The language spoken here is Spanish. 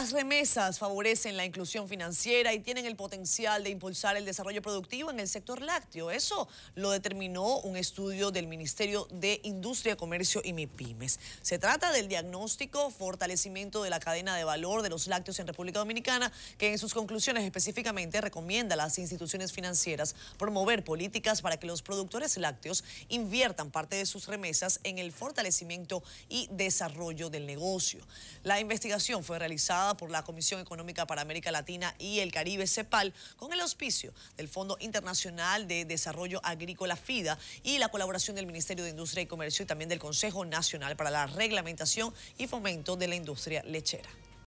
Las remesas favorecen la inclusión financiera y tienen el potencial de impulsar el desarrollo productivo en el sector lácteo. Eso lo determinó un estudio del Ministerio de Industria, Comercio y MIPIMES. Se trata del diagnóstico fortalecimiento de la cadena de valor de los lácteos en República Dominicana, que en sus conclusiones específicamente recomienda a las instituciones financieras promover políticas para que los productores lácteos inviertan parte de sus remesas en el fortalecimiento y desarrollo del negocio. La investigación fue realizada por la Comisión Económica para América Latina y el Caribe, CEPAL, con el auspicio del Fondo Internacional de Desarrollo Agrícola FIDA y la colaboración del Ministerio de Industria y Comercio y también del Consejo Nacional para la Reglamentación y Fomento de la Industria Lechera.